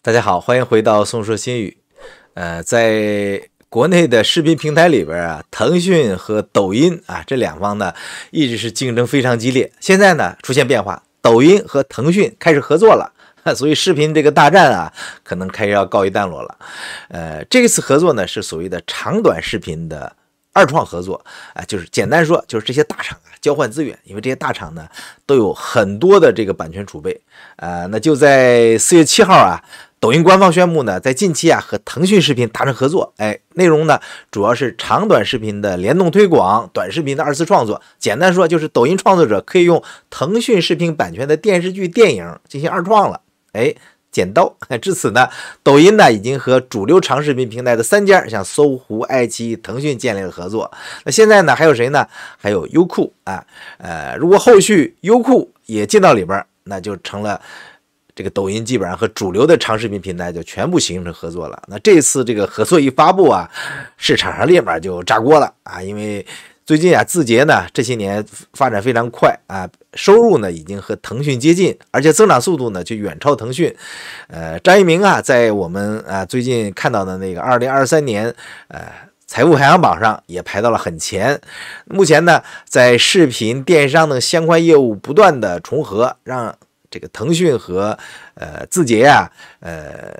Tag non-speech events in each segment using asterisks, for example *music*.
大家好，欢迎回到《宋说新语》。呃，在国内的视频平台里边啊，腾讯和抖音啊这两方呢，一直是竞争非常激烈。现在呢，出现变化，抖音和腾讯开始合作了，*laughs* 所以视频这个大战啊，可能开始要告一段落了。呃，这次合作呢，是所谓的长短视频的二创合作啊，就是简单说，就是这些大厂啊交换资源，因为这些大厂呢都有很多的这个版权储备。呃，那就在四月七号啊。抖音官方宣布呢，在近期啊和腾讯视频达成合作，哎，内容呢主要是长短视频的联动推广，短视频的二次创作。简单说就是抖音创作者可以用腾讯视频版权的电视剧、电影进行二创了。哎，剪刀。至此呢，抖音呢已经和主流长视频平台的三家，像搜狐、爱奇艺、腾讯建立了合作。那现在呢还有谁呢？还有优酷啊。呃，如果后续优酷也进到里边，那就成了。这个抖音基本上和主流的长视频平台就全部形成合作了。那这次这个合作一发布啊，市场上立马就炸锅了啊！因为最近啊，字节呢这些年发展非常快啊，收入呢已经和腾讯接近，而且增长速度呢就远超腾讯。呃，张一鸣啊，在我们啊最近看到的那个二零二三年呃财务排行榜上也排到了很前。目前呢，在视频、电商等相关业务不断的重合，让这个腾讯和呃字节呀，呃，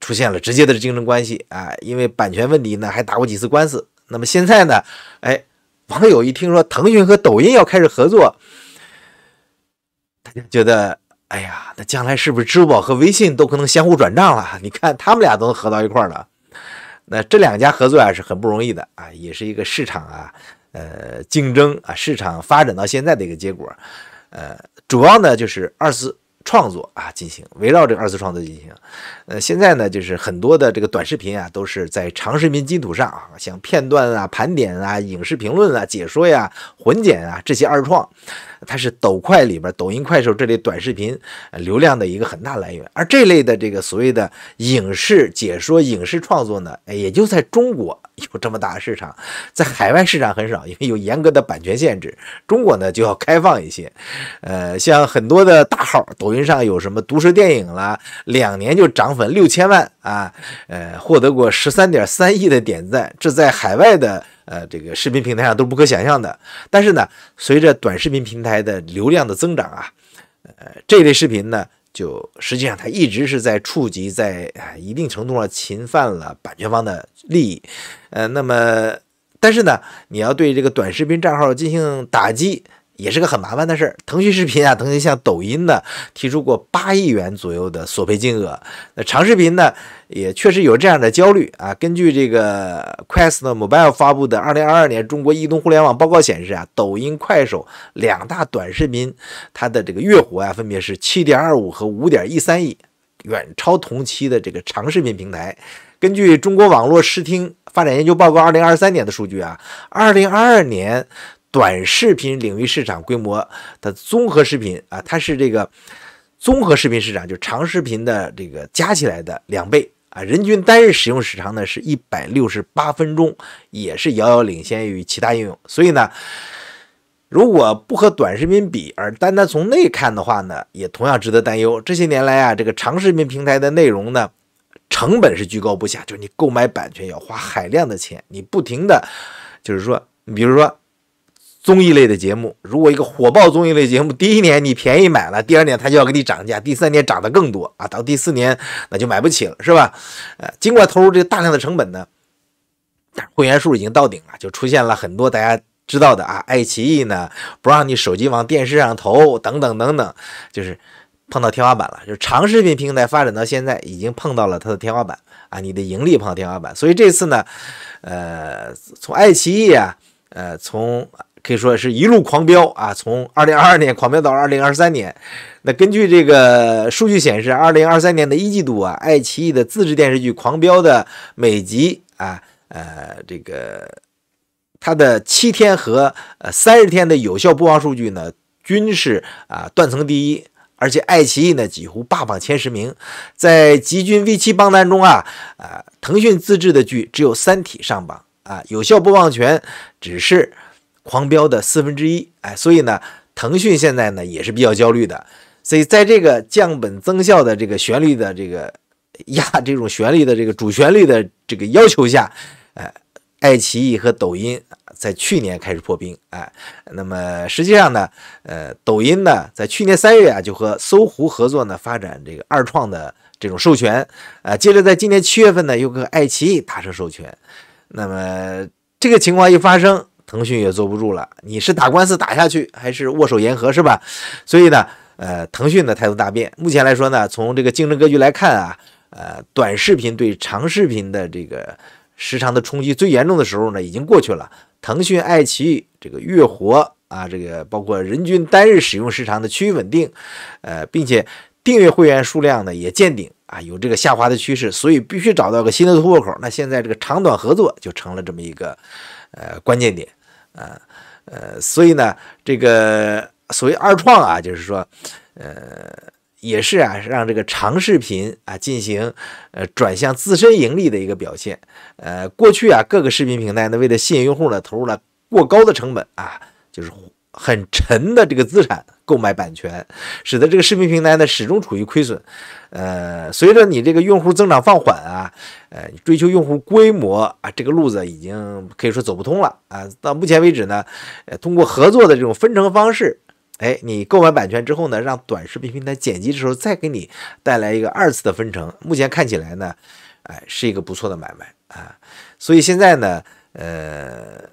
出现了直接的竞争关系啊，因为版权问题呢，还打过几次官司。那么现在呢，哎，网友一听说腾讯和抖音要开始合作，大家觉得哎呀，那将来是不是支付宝和微信都可能相互转账了？你看他们俩都能合到一块儿了，那这两家合作啊是很不容易的啊，也是一个市场啊，呃，竞争啊，市场发展到现在的一个结果，呃。主要呢，就是二次。创作啊，进行围绕这个二次创作进行，呃，现在呢，就是很多的这个短视频啊，都是在长视频基础上啊，像片段啊、盘点啊、影视评论啊、解说呀、混剪啊这些二创，它是抖快里边抖音、快手这类短视频流量的一个很大来源。而这类的这个所谓的影视解说、影视创作呢，也就在中国有这么大的市场，在海外市场很少，因为有严格的版权限制。中国呢就要开放一些，呃，像很多的大号都。抖音上有什么毒舌电影了？两年就涨粉六千万啊！呃，获得过十三点三亿的点赞，这在海外的呃这个视频平台上都是不可想象的。但是呢，随着短视频平台的流量的增长啊，呃，这类视频呢，就实际上它一直是在触及，在一定程度上侵犯了版权方的利益。呃，那么但是呢，你要对这个短视频账号进行打击。也是个很麻烦的事儿。腾讯视频啊，腾讯向抖音呢提出过八亿元左右的索赔金额。那长视频呢，也确实有这样的焦虑啊。根据这个 QuestMobile 发布的《二零二二年中国移动互联网报告》显示啊，抖音、快手两大短视频，它的这个月活啊，分别是七点二五和五点一三亿，远超同期的这个长视频平台。根据中国网络视听发展研究报告二零二三年的数据啊，二零二二年。短视频领域市场规模的综合视频啊，它是这个综合视频市场，就长视频的这个加起来的两倍啊。人均单日使用时长呢是一百六十八分钟，也是遥遥领先于其他应用。所以呢，如果不和短视频比，而单单从内看的话呢，也同样值得担忧。这些年来啊，这个长视频平台的内容呢，成本是居高不下，就是你购买版权要花海量的钱，你不停的，就是说，你比如说。综艺类的节目，如果一个火爆综艺类节目，第一年你便宜买了，第二年它就要给你涨价，第三年涨得更多啊，到第四年那就买不起了，是吧？呃，经过投入这大量的成本呢，会员数已经到顶了，就出现了很多大家知道的啊，爱奇艺呢不让你手机往电视上投，等等等等，就是碰到天花板了，就是长视频平台发展到现在已经碰到了它的天花板，啊，你的盈利碰到天花板，所以这次呢，呃，从爱奇艺啊，呃，从可以说是一路狂飙啊！从二零二二年狂飙到二零二三年。那根据这个数据显示，二零二三年的一季度啊，爱奇艺的自制电视剧狂飙的每集啊，呃，这个它的七天和呃三十天的有效播放数据呢，均是啊断层第一。而且爱奇艺呢几乎霸榜前十名。在集军 V 七榜单中啊，呃，腾讯自制的剧只有《三体》上榜啊，有效播放权只是。狂飙的四分之一，哎，所以呢，腾讯现在呢也是比较焦虑的，所以在这个降本增效的这个旋律的这个压这种旋律的这个主旋律的这个要求下，哎，爱奇艺和抖音在去年开始破冰，哎，那么实际上呢，呃，抖音呢在去年三月啊就和搜狐合作呢发展这个二创的这种授权，呃，接着在今年七月份呢又跟爱奇艺达成授权，那么这个情况一发生。腾讯也坐不住了，你是打官司打下去，还是握手言和，是吧？所以呢，呃，腾讯的态度大变。目前来说呢，从这个竞争格局来看啊，呃，短视频对长视频的这个时长的冲击最严重的时候呢，已经过去了。腾讯、爱奇艺这个月活啊，这个包括人均单日使用时长的趋于稳定，呃，并且订阅会员数量呢也见顶啊，有这个下滑的趋势，所以必须找到个新的突破口。那现在这个长短合作就成了这么一个呃关键点。呃，呃，所以呢，这个所谓二创啊，就是说，呃，也是啊，让这个长视频啊进行呃转向自身盈利的一个表现。呃，过去啊，各个视频平台呢，为了吸引用户呢，投入了过高的成本啊，就是很沉的这个资产。购买版权，使得这个视频平台呢始终处于亏损。呃，随着你这个用户增长放缓啊，呃，追求用户规模啊，这个路子已经可以说走不通了啊。到目前为止呢，呃，通过合作的这种分成方式，哎，你购买版权之后呢，让短视频平台剪辑的时候再给你带来一个二次的分成。目前看起来呢，哎，是一个不错的买卖啊。所以现在呢，呃。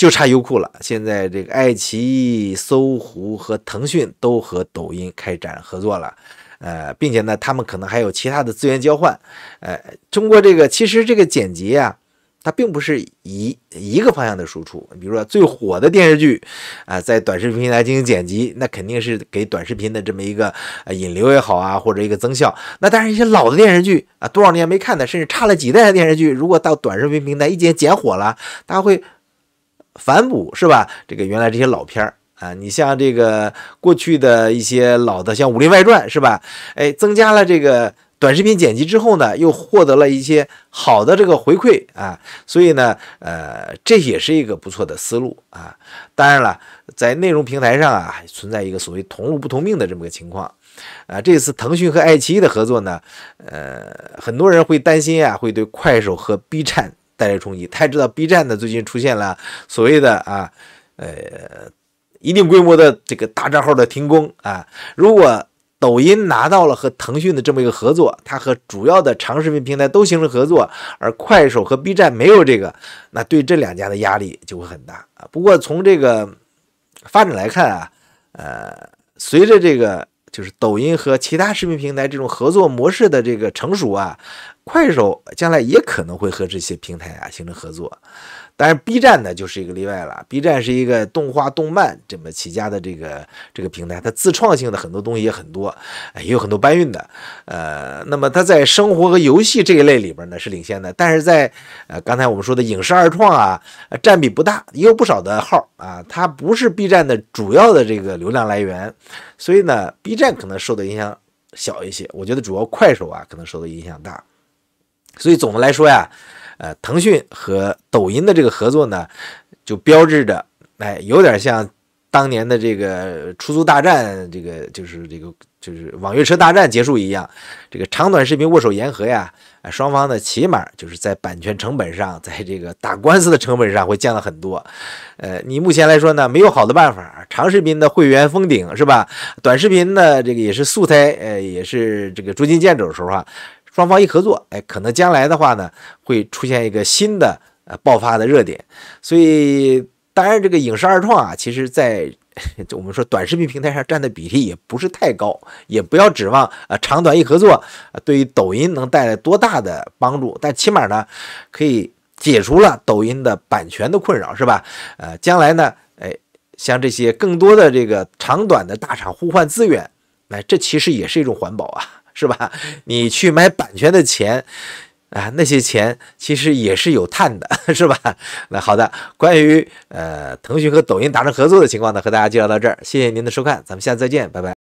就差优酷了。现在这个爱奇艺、搜狐和腾讯都和抖音开展合作了，呃，并且呢，他们可能还有其他的资源交换。呃，通过这个，其实这个剪辑啊，它并不是一一个方向的输出。比如说最火的电视剧啊，在短视频平台进行剪辑，那肯定是给短视频的这么一个呃引流也好啊，或者一个增效。那当然一些老的电视剧啊，多少年没看的，甚至差了几代的电视剧，如果到短视频平台一剪剪火了，大家会。反哺是吧？这个原来这些老片儿啊，你像这个过去的一些老的，像《武林外传》是吧？哎，增加了这个短视频剪辑之后呢，又获得了一些好的这个回馈啊。所以呢，呃，这也是一个不错的思路啊。当然了，在内容平台上啊，存在一个所谓同路不同命的这么个情况啊。这次腾讯和爱奇艺的合作呢，呃，很多人会担心啊，会对快手和 B 站。带来冲击。他也知道，B 站呢最近出现了所谓的啊，呃，一定规模的这个大账号的停工啊。如果抖音拿到了和腾讯的这么一个合作，它和主要的长视频平台都形成合作，而快手和 B 站没有这个，那对这两家的压力就会很大。不过从这个发展来看啊，呃，随着这个就是抖音和其他视频平台这种合作模式的这个成熟啊。快手将来也可能会和这些平台啊形成合作，但是 B 站呢就是一个例外了。B 站是一个动画动漫这么起家的这个这个平台，它自创性的很多东西也很多，也有很多搬运的。呃，那么它在生活和游戏这一类里边呢是领先的，但是在呃刚才我们说的影视二创啊，占比不大，也有不少的号啊，它不是 B 站的主要的这个流量来源，所以呢 B 站可能受的影响小一些。我觉得主要快手啊可能受的影响大。所以总的来说呀，呃，腾讯和抖音的这个合作呢，就标志着，哎，有点像当年的这个出租大战，这个就是这个就是网约车大战结束一样，这个长短视频握手言和呀，双方呢，起码就是在版权成本上，在这个打官司的成本上会降了很多。呃，你目前来说呢，没有好的办法，长视频的会员封顶是吧？短视频呢，这个也是素材，呃，也是这个捉襟见肘的时候啊。双方一合作，哎，可能将来的话呢，会出现一个新的呃爆发的热点。所以，当然这个影视二创啊，其实在 *laughs* 就我们说短视频平台上占的比例也不是太高，也不要指望啊长短一合作，对于抖音能带来多大的帮助。但起码呢，可以解除了抖音的版权的困扰，是吧？呃，将来呢，哎，像这些更多的这个长短的大厂互换资源，哎，这其实也是一种环保啊。是吧？*laughs* 你去买版权的钱，啊，那些钱其实也是有碳的，*laughs* 是吧？那好的，关于呃腾讯和抖音达成合作的情况呢，和大家介绍到这儿，谢谢您的收看，咱们下次再见，拜拜。